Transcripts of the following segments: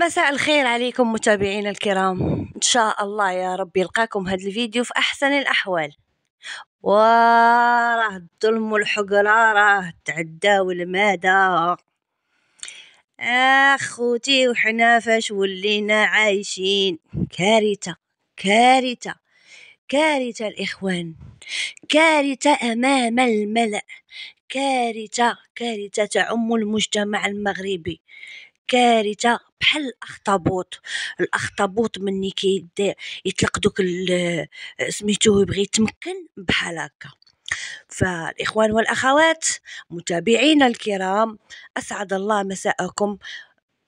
مساء الخير عليكم متابعينا الكرام إن شاء الله يا رب يلقاكم هذا الفيديو في أحسن الأحوال وراه الظلم والحقرة راه تعداو المدى أخوتي وحنا فاش ولينا عايشين كارثة كارثة كارثة الإخوان كارثة أمام الملأ كارثة كارثة تعم المجتمع المغربي كارثة بحال الاخطبوط الاخطبوط مني كي يطلق دوك سميتو يبغي يتمكن بحال هكا فالاخوان والاخوات متابعينا الكرام اسعد الله مساءكم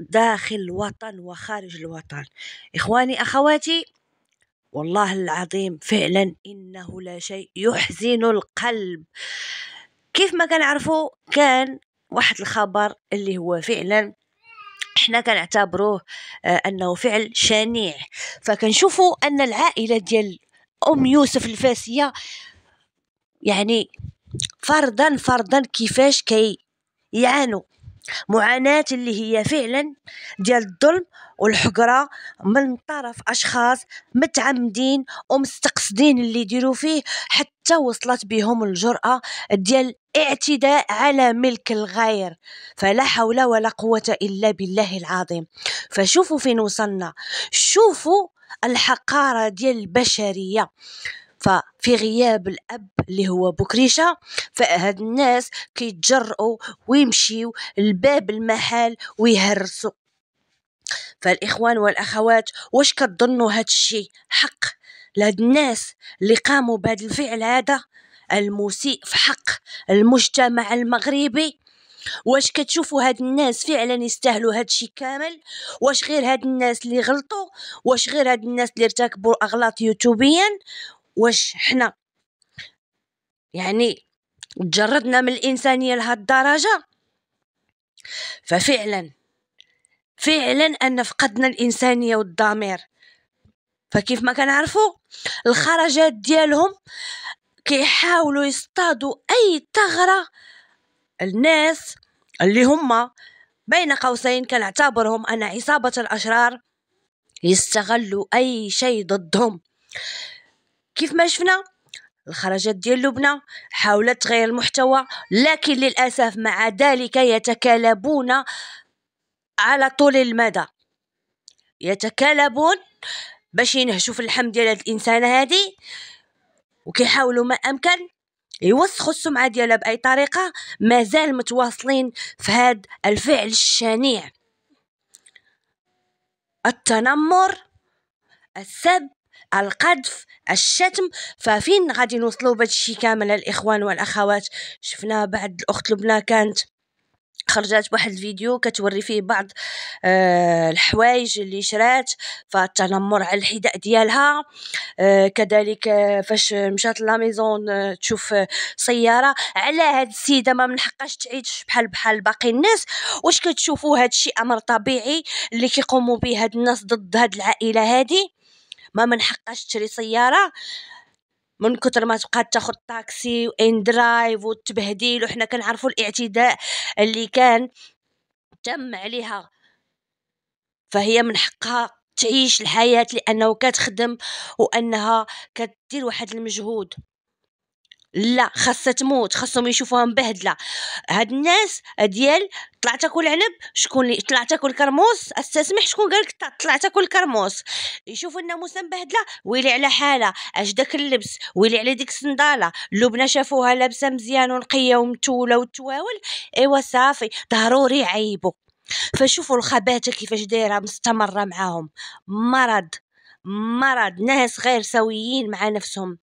داخل الوطن وخارج الوطن اخواني اخواتي والله العظيم فعلا انه لا شيء يحزن القلب كيف ما كنعرفوا كان واحد الخبر اللي هو فعلا احنا كنعتبروه آه، انه فعل شنيع فكنشوفوا ان العائله ديال ام يوسف الفاسيه يعني فرضا فرضا كيفاش كي يعانوا معاناة اللي هي فعلا ديال الظلم والحقرة من طرف أشخاص متعمدين ومستقصدين اللي يديروا فيه حتى حتى وصلت بهم الجرأة ديال اعتداء على ملك الغير فلا حول ولا قوة إلا بالله العظيم فشوفوا فين وصلنا شوفوا الحقارة ديال البشرية ففي غياب الأب اللي هو بكريشة فهاد الناس كيتجرؤوا ويمشيوا لباب المحل ويهرسوا فالإخوان والأخوات واش كتظنوا هاد الشي حق لهاد الناس اللي قاموا بهذا الفعل هذا المسيء في حق المجتمع المغربي واش كتشوفوا هاد الناس فعلا يستاهلوا هاد الشيء كامل واش غير هاد الناس اللي غلطوا واش غير هاد الناس اللي ارتكبوا اغلاط يوتوبيا واش حنا يعني تجردنا من الانسانيه لهاد الدرجه ففعلا فعلا ان فقدنا الانسانيه والضمير فكيف ما كنعرفوا الخرجات ديالهم كيحاولوا يصطادوا اي ثغره الناس اللي هما بين قوسين كنعتبرهم ان عصابه الاشرار يستغلوا اي شيء ضدهم كيف ما شفنا الخرجات ديال لبنى حاولت تغير المحتوى لكن للاسف مع ذلك يتكالبون على طول المدى يتكالبون باش ينهشوا في اللحم ديال هاد الانسانه هادي وكيحاولوا ما امكن يوسخوا السمعه ديالها باي طريقه مازال متواصلين في هاد الفعل الشنيع التنمر السب القذف الشتم ففين غادي نوصلوا بهذا الشيء كامل الاخوان والاخوات شفنا بعد الاخت لبنى كانت خرجات بواحد الفيديو كتوري فيه بعض آه، الحوايج اللي شرات فالتنمر على الحذاء ديالها آه، كذلك آه، فاش مشات لا ميزون تشوف سياره على هاد السيده ما من حقاش تعيش بحال بحال باقي الناس واش كتشوفوا هاد الشيء امر طبيعي اللي كيقوموا به هاد الناس ضد هاد العائله هادي ما من حقاش تشري سياره من كثر ما تبقى تاخذ طاكسي وان درايف والتبهديل وحنا كنعرفوا الاعتداء اللي كان تم عليها فهي من حقها تعيش الحياة لأنه كتخدم وأنها كدير واحد المجهود لا خاصها تموت خاصهم يشوفوها مبهدله هاد الناس ديال طلع تاكل عنب شكون لي طلع تاكل كرموس استسمح شكون قال لك طلع تاكل كرموس يشوفوا الناموسه مبهدله ويلي على حالها اش داك اللبس ويلي على ديك الصنداله اللبنه شافوها لابسه مزيان ونقيه ومتوله وتواول ايوا صافي ضروري يعيبوا فشوفوا الخباته كيفاش دايره مستمره معاهم مرض مرض ناس غير سويين مع نفسهم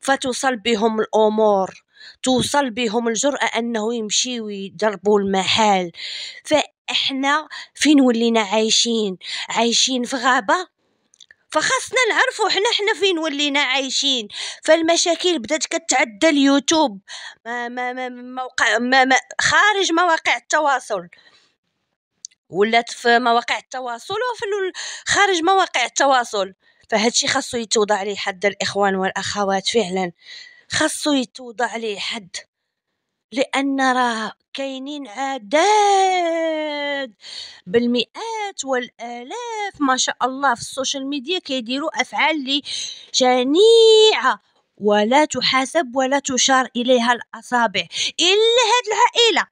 فتوصل بهم الأمور توصل بهم الجرأة أنه يمشيو يجربوا المحال فإحنا فين ولينا عايشين عايشين في غابة فخاصنا نعرفوا حنا حنا فين ولينا عايشين فالمشاكل بدات كتعدى اليوتيوب ما ما ما موقع ما ما خارج مواقع التواصل ولات في مواقع التواصل وفي خارج مواقع التواصل فهادشي خاصو يتوضع عليه حد الاخوان والاخوات فعلا خاصو يتوضع عليه حد لان راه كاينين عداد بالمئات والالاف ما شاء الله في السوشيال ميديا كيديروا افعال لي شنيعه ولا تحاسب ولا تشار اليها الاصابع الا هاد العائله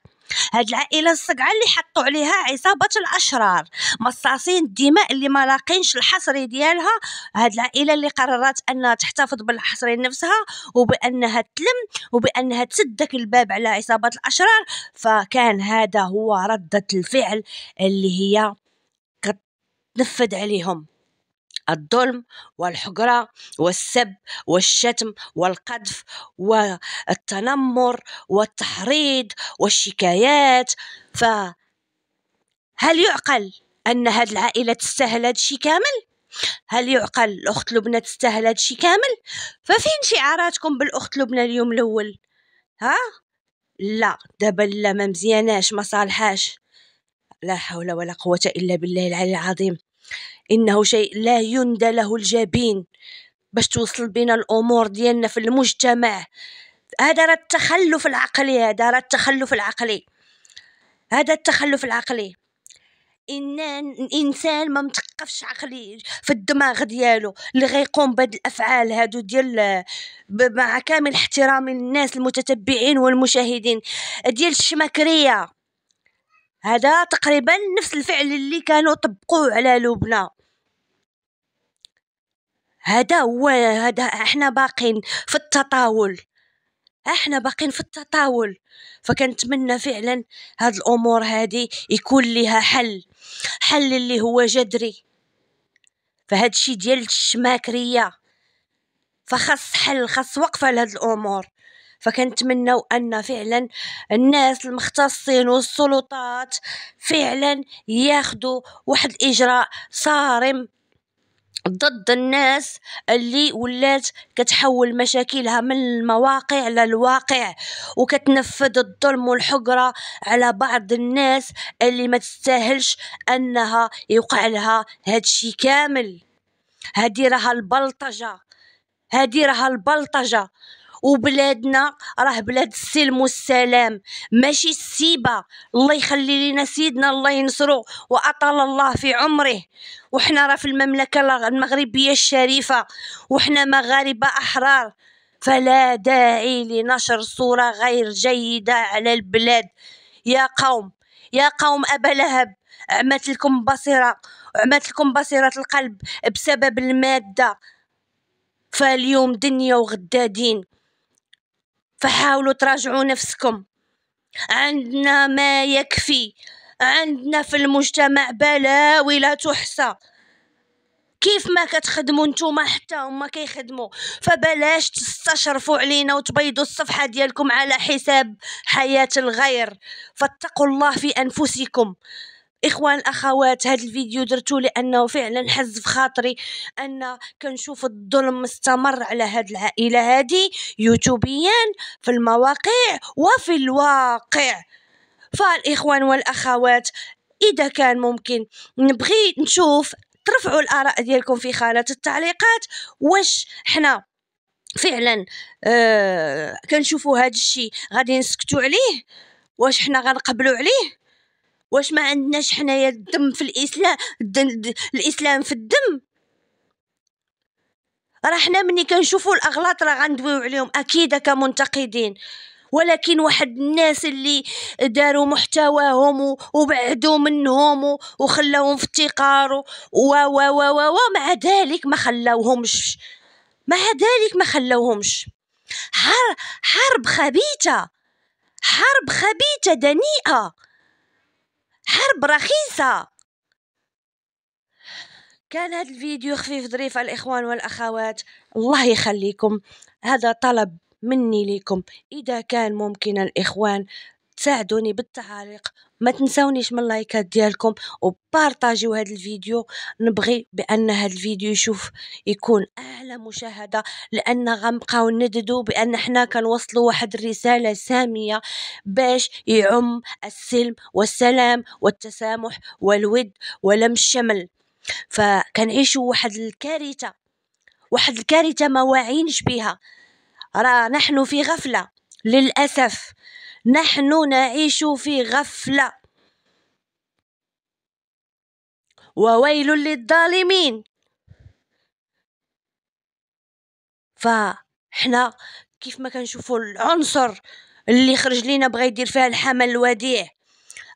هاد العائله الصقعه اللي حطوا عليها عصابه الاشرار مصاصين الدماء اللي ما لاقينش الحصري ديالها هاد العائله اللي قررت انها تحتفظ بالحصري نفسها وبانها تلم وبانها تسد داك الباب على عصابه الاشرار فكان هذا هو رده الفعل اللي هي كتنفذ عليهم الظلم والحجرة والسب والشتم والقذف والتنمر والتحريض والشكايات فهل يعقل أن هاد العائلة تستاهل هادشي كامل؟ هل يعقل الأخت لبنى تستاهل هادشي كامل؟ ففين شعاراتكم بالأخت لبنى اليوم الأول؟ ها؟ لا دابا لا ما مزياناش ما صالحاش لا حول ولا قوة إلا بالله العلي العظيم انه شيء لا يندى له الجبين باش توصل بنا الامور ديالنا في المجتمع هذا راه التخلف العقلي هذا راه التخلف العقلي هذا التخلف العقلي إن الانسان ما متقفش عقلي في الدماغ ديالو اللي غيقوم بهاد الافعال هادو ديال مع كامل احترام الناس المتتبعين والمشاهدين ديال الشماكريه هذا تقريبا نفس الفعل اللي كانوا طبقوه على لبنى هذا هو هذا احنا باقين في التطاول احنا باقين في التطاول فكنتمنى فعلا هاد الامور هادي يكون لها حل حل اللي هو جذري فهاد الشيء ديال الشماكريه فخص حل خص وقفه لهاد الامور فكنتمنوا ان فعلا الناس المختصين والسلطات فعلا ياخذوا واحد الاجراء صارم ضد الناس اللي ولات كتحول مشاكلها من المواقع للواقع وكتنفذ الظلم والحقرة على بعض الناس اللي ما تستاهلش انها يوقع لها هادشي كامل هادي راها البلطجة هادي راها البلطجة وبلادنا راه بلاد السلم والسلام ماشي السيبه الله يخلي لنا سيدنا الله ينصرو واطال الله في عمره وحنا راه في المملكه المغربيه الشريفه وحنا مغاربه احرار فلا داعي لنشر صوره غير جيده على البلاد يا قوم يا قوم ابا لهب عمت لكم بصيره عمت لكم بصيره القلب بسبب الماده فاليوم دنيا وغدا دين فحاولوا تراجعوا نفسكم عندنا ما يكفي عندنا في المجتمع بلاوي لا تحصى كيف ما كتخدموا نتوما حتى هما كيخدموا فبلاش تستشرفوا علينا وتبيضوا الصفحه ديالكم على حساب حياه الغير فاتقوا الله في انفسكم اخوان اخوات هذا الفيديو درتو لانه فعلا حز في خاطري ان كنشوف الظلم مستمر على هاد العائله هادي يوتيوبيا في المواقع وفي الواقع فالاخوان والاخوات اذا كان ممكن نبغي نشوف ترفعوا الاراء ديالكم في خانه التعليقات واش حنا فعلا آه كنشوفوا هذا الشيء غادي نسكتوا عليه واش حنا غنقبلوا عليه واش ما عندناش حنايا الدم في الاسلام الاسلام في الدم راه حنا ملي كنشوفوا الاغلاط راه غندويو عليهم اكيد كمنتقدين ولكن واحد الناس اللي داروا محتواهم وبعدوا منهم وخلاوهم في افتقار و و و مع ذلك ما خلاوهمش مع ذلك ما خلاوهمش حرب خبيثه حرب خبيثه دنيئه حرب رخيصة كان هذا الفيديو خفيف ظريف الإخوان والأخوات الله يخليكم هذا طلب مني لكم إذا كان ممكن الإخوان تساعدوني بالتعاليق ما تنسونيش من اللايكات ديالكم وبارطاجيو هذا الفيديو نبغي بان هذا الفيديو يشوف يكون اعلى مشاهده لان غنبقاو نددو بان حنا كنوصلوا واحد الرساله ساميه باش يعم السلم والسلام والتسامح والود ولم الشمل فكنعيشوا واحد الكارثه واحد الكارثه ما واعينش بها راه نحن في غفله للاسف نحن نعيش في غفلة وويل للظالمين فاحنا كيف ما كنشوفوا العنصر اللي خرج لينا بغا يدير فيها الحمل الوديع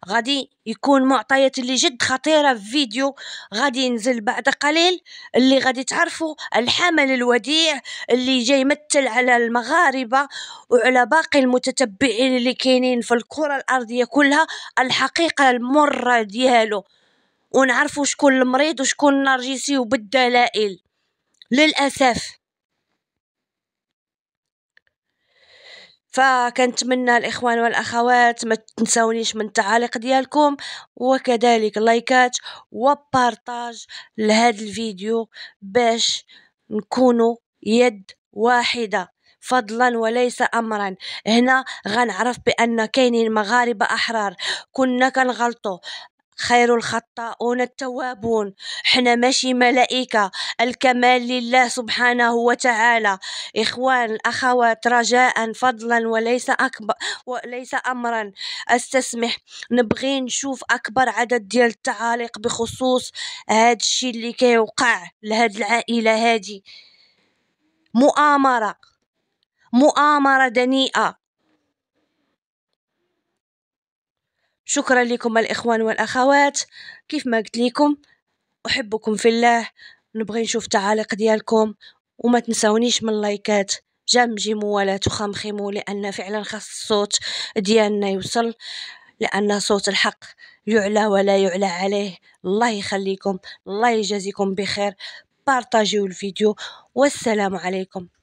غادي يكون معطيات اللي جد خطيره في فيديو غادي ينزل بعد قليل اللي غادي تعرفوا الحمل الوديع اللي جاي يمثل على المغاربه وعلى باقي المتتبعين اللي كاينين في الكره الارضيه كلها الحقيقه المره ديالو ونعرفوا شكون المريض وشكون النرجسي وبالدلائل للاسف منا الاخوان والاخوات ما تنسونيش من التعاليق ديالكم وكذلك لايكات وبارتاج لهذا الفيديو باش نكونوا يد واحده فضلا وليس امرا هنا غنعرف بان كاينين مغاربه احرار كنا كنغلطوا خير الخطاؤون التوابون حنا ماشي ملائكة الكمال لله سبحانه وتعالى إخوان الأخوات رجاء فضلا وليس أكبر وليس أمرا استسمح نبغي نشوف أكبر عدد ديال التعاليق بخصوص هاد الشي اللي كيوقع لهاد العائلة هادي مؤامرة مؤامرة دنيئة شكرا لكم الإخوان والأخوات كيف ما قلت لكم أحبكم في الله نبغي نشوف تعاليق ديالكم وما تنسونيش من اللايكات جمجموا ولا تخمخموا لأن فعلا خاص الصوت ديالنا يوصل لأن صوت الحق يعلى ولا يعلى عليه الله يخليكم الله يجازيكم بخير بارطاجيو الفيديو والسلام عليكم